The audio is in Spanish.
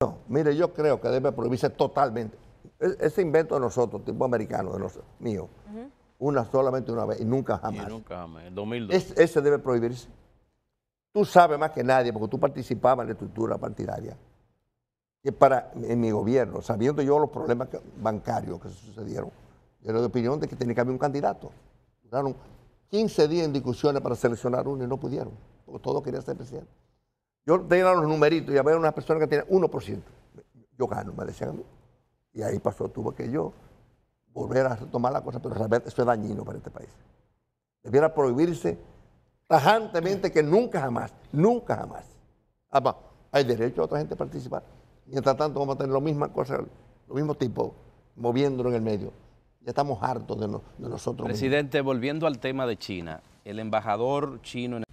No, mire, yo creo que debe prohibirse totalmente. E-, ese invento de nosotros, tipo americano, de nosotros, míos, una solamente una vez y nunca jamás. Y nunca jamás, en 2002. ese debe prohibirse. Tú sabes más que nadie, porque tú participabas en la estructura partidaria. Que para, en mi gobierno, sabiendo yo los problemas bancarios que sucedieron, yo era de opinión de que tenía que haber un candidato. Duraron 15 días en discusiones para seleccionar uno y no pudieron, porque todos querían ser presidente. Yo tenía los numeritos y había una persona que tenía 1%. Yo gano, me decían a Y ahí pasó, tuvo que yo volver a tomar la cosa, pero realmente eso es dañino para este país. Debiera prohibirse tajantemente que nunca jamás, nunca jamás. va hay derecho a otra gente a participar. Mientras tanto vamos a tener lo misma cosa, lo mismo tipo, moviéndolo en el medio. Ya estamos hartos de, no, de nosotros. Presidente, volviendo al tema de China, el embajador chino en